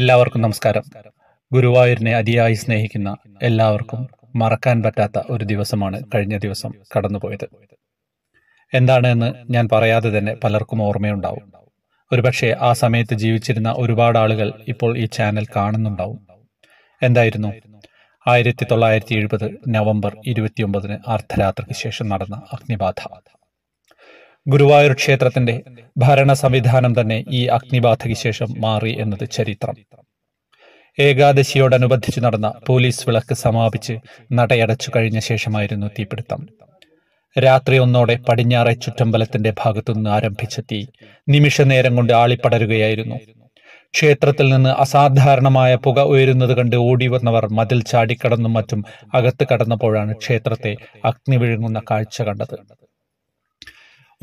എല്ലാവർക്കും നമസ്കാരം ഗുരുവായൂരിനെ അതിയായി സ്നേഹിക്കുന്ന എല്ലാവർക്കും മറക്കാൻ പറ്റാത്ത ഒരു ദിവസമാണ് കഴിഞ്ഞ ദിവസം കടന്നുപോയത് എന്താണ് എന്ന് ഞാൻ പറയാതെ തന്നെ പലർക്കും ഓർമ്മയുണ്ടാവും ഒരുപക്ഷെ ആ സമയത്ത് ജീവിച്ചിരുന്ന ഒരുപാട് ആളുകൾ ഇപ്പോൾ ഈ ചാനൽ കാണുന്നുണ്ടാവും എന്തായിരുന്നു ആയിരത്തി തൊള്ളായിരത്തി എഴുപത് നവംബർ ഇരുപത്തിയൊമ്പതിന് അർദ്ധരാത്രിക്ക് ശേഷം നടന്ന അഗ്നിബാധ ഗുരുവായൂർ ക്ഷേത്രത്തിന്റെ ഭരണ സംവിധാനം തന്നെ ഈ അഗ്നിബാധയ്ക്ക് ശേഷം മാറി എന്നത് ചരിത്രം ഏകാദശിയോടനുബന്ധിച്ച് നടന്ന പോലീസ് വിളക്ക് സമാപിച്ച് നടയടച്ചു കഴിഞ്ഞ ശേഷമായിരുന്നു തീപിടുത്തം രാത്രി ഒന്നോടെ പടിഞ്ഞാറെ ചുറ്റമ്പലത്തിന്റെ ഭാഗത്തുനിന്ന് ആരംഭിച്ച തീ നിമിഷനേരം കൊണ്ട് ആളിപ്പടരുകയായിരുന്നു ക്ഷേത്രത്തിൽ നിന്ന് അസാധാരണമായ പുക ഉയരുന്നത് കണ്ട് ഓടി വന്നവർ മതിൽ ചാടിക്കടന്നും മറ്റും അകത്ത് കടന്നപ്പോഴാണ് ക്ഷേത്രത്തെ അഗ്നി വിഴുങ്ങുന്ന കാഴ്ച കണ്ടത്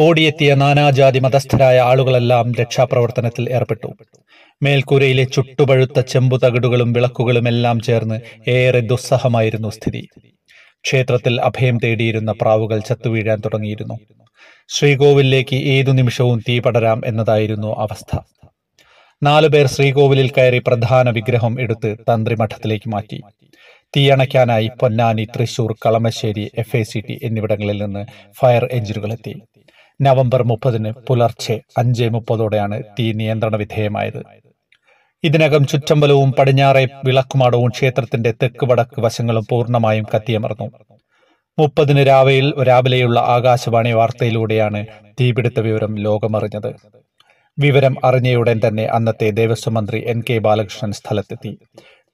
ഓടിയെത്തിയ നാനാജാതി മതസ്ഥരായ ആളുകളെല്ലാം രക്ഷാപ്രവർത്തനത്തിൽ ഏർപ്പെട്ടു മേൽക്കൂരയിലെ ചുട്ടുപഴുത്ത ചെമ്പു തകിടുകളും വിളക്കുകളും എല്ലാം ചേർന്ന് ഏറെ ദുസ്സഹമായിരുന്നു സ്ഥിതി ക്ഷേത്രത്തിൽ അഭയം തേടിയിരുന്ന പ്രാവുകൾ ചത്തുവീഴാൻ തുടങ്ങിയിരുന്നു ശ്രീകോവിലേക്ക് ഏതു നിമിഷവും തീ പടരാം എന്നതായിരുന്നു അവസ്ഥ നാലുപേർ ശ്രീകോവിലിൽ കയറി പ്രധാന വിഗ്രഹം എടുത്ത് തന്ത്രി മഠത്തിലേക്ക് മാറ്റി തീയണയ്ക്കാനായി പൊന്നാനി തൃശൂർ കളമശ്ശേരി എഫ് എന്നിവിടങ്ങളിൽ നിന്ന് ഫയർ എത്തി നവംബർ മുപ്പതിന് പുലർച്ചെ അഞ്ച് മുപ്പതോടെയാണ് തീ നിയന്ത്രണ വിധേയമായത് ഇതിനകം ചുറ്റമ്പലവും പടിഞ്ഞാറെ വിളക്കുമാടവും ക്ഷേത്രത്തിന്റെ തെക്ക് വടക്ക് വശങ്ങളും പൂർണ്ണമായും കത്തിയമർന്നു മുപ്പതിന് രാവിലെ രാവിലെയുള്ള ആകാശവാണി വാർത്തയിലൂടെയാണ് തീപിടുത്ത വിവരം ലോകമറിഞ്ഞത് വിവരം അറിഞ്ഞയുടൻ തന്നെ അന്നത്തെ ദേവസ്വം മന്ത്രി എൻ കെ ബാലകൃഷ്ണൻ സ്ഥലത്തെത്തി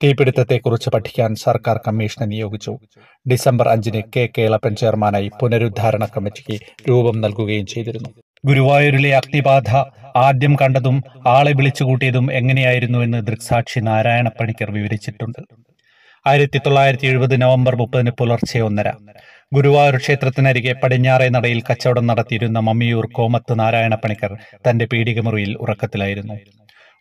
തീപിടുത്തത്തെക്കുറിച്ച് പഠിക്കാൻ സർക്കാർ കമ്മീഷനെ നിയോഗിച്ചു ഡിസംബർ അഞ്ചിന് കെ കേളപ്പൻ ചെയർമാനായി പുനരുദ്ധാരണ കമ്മിറ്റിക്ക് രൂപം നൽകുകയും ചെയ്തിരുന്നു ഗുരുവായൂരിലെ അഗ്നിബാധ ആദ്യം കണ്ടതും ആളെ വിളിച്ചുകൂട്ടിയതും എന്ന് ദൃക്സാക്ഷി നാരായണ പണിക്കർ വിവരിച്ചിട്ടുണ്ട് ആയിരത്തി തൊള്ളായിരത്തി എഴുപത് നവംബർ മുപ്പതിന് പുലർച്ചെ ഒന്നര ഗുരുവായൂർ ക്ഷേത്രത്തിനരികെ പടിഞ്ഞാറേ നടയിൽ കച്ചവടം നടത്തിയിരുന്ന മമ്മിയൂർ കോമത്ത് നാരായണ പണിക്കർ തന്റെ പീഡികമുറിയിൽ ഉറക്കത്തിലായിരുന്നു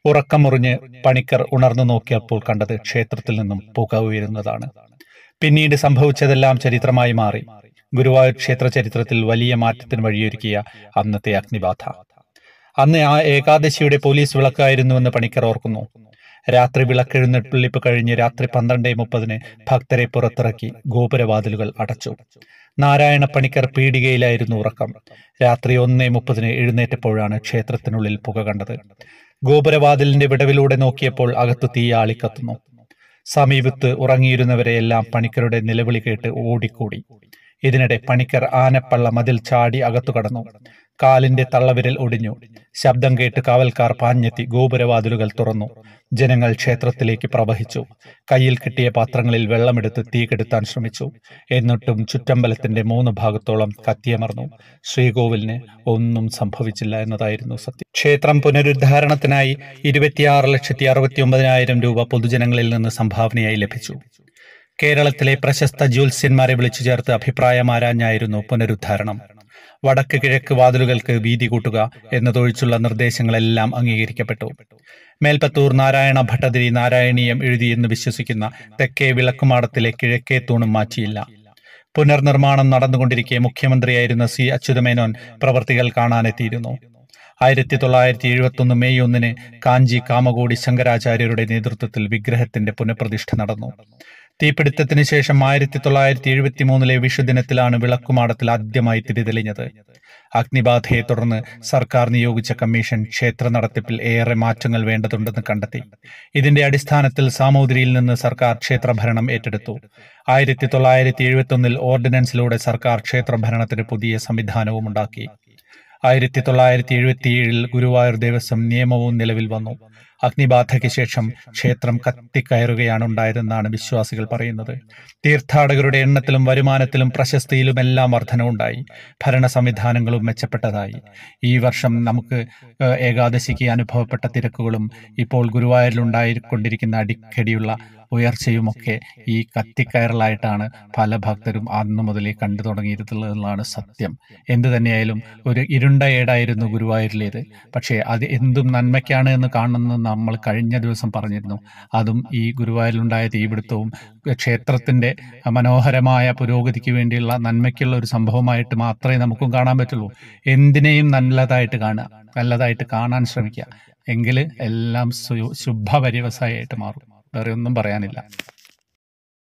ഉറക്കമുറിഞ്ഞ് പണിക്കർ ഉണർന്നു നോക്കിയപ്പോൾ കണ്ടത് ക്ഷേത്രത്തിൽ നിന്നും പുക ഉയരുന്നതാണ് പിന്നീട് സംഭവിച്ചതെല്ലാം ചരിത്രമായി മാറി ഗുരുവായൂർ ക്ഷേത്ര ചരിത്രത്തിൽ വലിയ മാറ്റത്തിന് വഴിയൊരുക്കിയ അന്നത്തെ അഗ്നിബാധ അന്ന് ആ ഏകാദശിയുടെ പോലീസ് വിളക്കായിരുന്നുവെന്ന് പണിക്കർ ഓർക്കുന്നു രാത്രി വിളക്കെഴുന്നള്ളിപ്പ് കഴിഞ്ഞ് രാത്രി പന്ത്രണ്ട് മുപ്പതിന് ഭക്തരെ പുറത്തിറക്കി ഗോപുരവാതിലുകൾ അടച്ചു നാരായണ പണിക്കർ പീടികയിലായിരുന്നു ഉറക്കം രാത്രി ഒന്നേ മുപ്പതിന് എഴുന്നേറ്റപ്പോഴാണ് ക്ഷേത്രത്തിനുള്ളിൽ പുക കണ്ടത് ഗോപുരവാതിലിന്റെ വിടവിലൂടെ നോക്കിയപ്പോൾ അകത്ത് തീയാളിക്കത്തുന്നു സമീപത്ത് ഉറങ്ങിയിരുന്നവരെയെല്ലാം പണിക്കരുടെ നിലവിളി കേട്ട് ഓടിക്കൂടി ഇതിനിടെ പണിക്കർ ആനപ്പള്ള മതിൽ ചാടി അകത്തു കടന്നു കാലിന്റെ തള്ളവിരൽ ഒടിഞ്ഞു ശബ്ദം കേട്ട് കാവൽക്കാർ പാഞ്ഞെത്തി ഗോപുരവാതിലുകൾ തുറന്നു ജനങ്ങൾ ക്ഷേത്രത്തിലേക്ക് പ്രവഹിച്ചു കയ്യിൽ കിട്ടിയ പാത്രങ്ങളിൽ വെള്ളമെടുത്ത് തീ കെടുത്താൻ ശ്രമിച്ചു എന്നിട്ടും ചുറ്റമ്പലത്തിന്റെ മൂന്ന് ഭാഗത്തോളം കത്തിയമർന്നു ശ്രീകോവിലിന് ഒന്നും സംഭവിച്ചില്ല എന്നതായിരുന്നു സത്യം ക്ഷേത്രം പുനരുദ്ധാരണത്തിനായി ഇരുപത്തിയാറ് ലക്ഷത്തി അറുപത്തി ഒമ്പതിനായിരം രൂപ പൊതുജനങ്ങളിൽ നിന്ന് സംഭാവനയായി ലഭിച്ചു കേരളത്തിലെ പ്രശസ്ത ജ്യോത്സ്യന്മാരെ വിളിച്ചു ചേർത്ത് അഭിപ്രായമാരാഞ്ഞായിരുന്നു പുനരുദ്ധാരണം വടക്ക് കിഴക്ക് വാതിലുകൾക്ക് വീതി കൂട്ടുക എന്നതൊഴിച്ചുള്ള നിർദ്ദേശങ്ങളെല്ലാം അംഗീകരിക്കപ്പെട്ടു മേൽപ്പത്തൂർ നാരായണ ഭട്ടതിരി നാരായണീയം എഴുതിയെന്ന് വിശ്വസിക്കുന്ന തെക്കേ വിളക്കുമാടത്തിലെ കിഴക്കേ തൂണും മാറ്റിയില്ല പുനർനിർമ്മാണം നടന്നുകൊണ്ടിരിക്കെ മുഖ്യമന്ത്രിയായിരുന്ന സി അച്യുതമേനോൻ പ്രവർത്തികൾ കാണാനെത്തിയിരുന്നു ആയിരത്തി തൊള്ളായിരത്തി ഒന്ന് മെയ് ഒന്നിന് കാഞ്ചി കാമകോടി ശങ്കരാചാര്യരുടെ നേതൃത്വത്തിൽ വിഗ്രഹത്തിന്റെ പുനഃപ്രതിഷ്ഠ നടന്നു തീപിടുത്തത്തിന് ശേഷം ആയിരത്തി തൊള്ളായിരത്തി എഴുപത്തി മൂന്നിലെ വിഷുദിനത്തിലാണ് വിളക്കുമാടത്തിൽ ആദ്യമായി തിരിതെളിഞ്ഞത് അഗ്നിബാധയെ തുടർന്ന് സർക്കാർ നിയോഗിച്ച കമ്മീഷൻ ക്ഷേത്ര നടത്തിപ്പിൽ ഏറെ മാറ്റങ്ങൾ വേണ്ടതുണ്ടെന്ന് കണ്ടെത്തി ഇതിന്റെ അടിസ്ഥാനത്തിൽ സാമൂതിരിയിൽ നിന്ന് സർക്കാർ ക്ഷേത്രഭരണം ഏറ്റെടുത്തു ആയിരത്തി തൊള്ളായിരത്തി എഴുപത്തി ഓർഡിനൻസിലൂടെ സർക്കാർ ക്ഷേത്രഭരണത്തിന് പുതിയ സംവിധാനവും ഉണ്ടാക്കി ആയിരത്തി തൊള്ളായിരത്തി എഴുപത്തിയേഴിൽ ഗുരുവായൂർ ദേവസ്വം നിയമവും നിലവിൽ വന്നു അഗ്നിബാധയ്ക്ക് ശേഷം ക്ഷേത്രം കത്തിക്കയറുകയാണ് ഉണ്ടായതെന്നാണ് വിശ്വാസികൾ പറയുന്നത് തീർത്ഥാടകരുടെ എണ്ണത്തിലും വരുമാനത്തിലും എല്ലാം വർധനവുണ്ടായി ഭരണ സംവിധാനങ്ങളും മെച്ചപ്പെട്ടതായി ഈ വർഷം നമുക്ക് ഏകാദശിക്ക് അനുഭവപ്പെട്ട തിരക്കുകളും ഇപ്പോൾ ഗുരുവായൂരിലുണ്ടായിക്കൊണ്ടിരിക്കുന്ന അടിക്കടിയുള്ള ഉയർച്ചയുമൊക്കെ ഈ കത്തിക്കയറലായിട്ടാണ് പല ഭക്തരും അന്നു മുതലേ കണ്ടു തുടങ്ങിയിട്ടുള്ളതെന്നാണ് സത്യം എന്തു തന്നെയായാലും ഒരു ഇരുണ്ട ഏടായിരുന്നു ഗുരുവായൂരിലേത് പക്ഷേ അത് എന്തും നന്മയ്ക്കാണ് എന്ന് കാണുന്നത് നമ്മൾ കഴിഞ്ഞ ദിവസം പറഞ്ഞിരുന്നു അതും ഈ ഗുരുവായൂരിലുണ്ടായ തീപിടുത്തവും ക്ഷേത്രത്തിൻ്റെ മനോഹരമായ പുരോഗതിക്ക് വേണ്ടിയുള്ള നന്മയ്ക്കുള്ള ഒരു സംഭവമായിട്ട് മാത്രമേ നമുക്കും കാണാൻ പറ്റുള്ളൂ എന്തിനേയും നല്ലതായിട്ട് കാണുക നല്ലതായിട്ട് കാണാൻ ശ്രമിക്കുക എങ്കിൽ എല്ലാം ശുഭപരിവസായിട്ട് മാറും വേറെ ഒന്നും പറയാനില്ല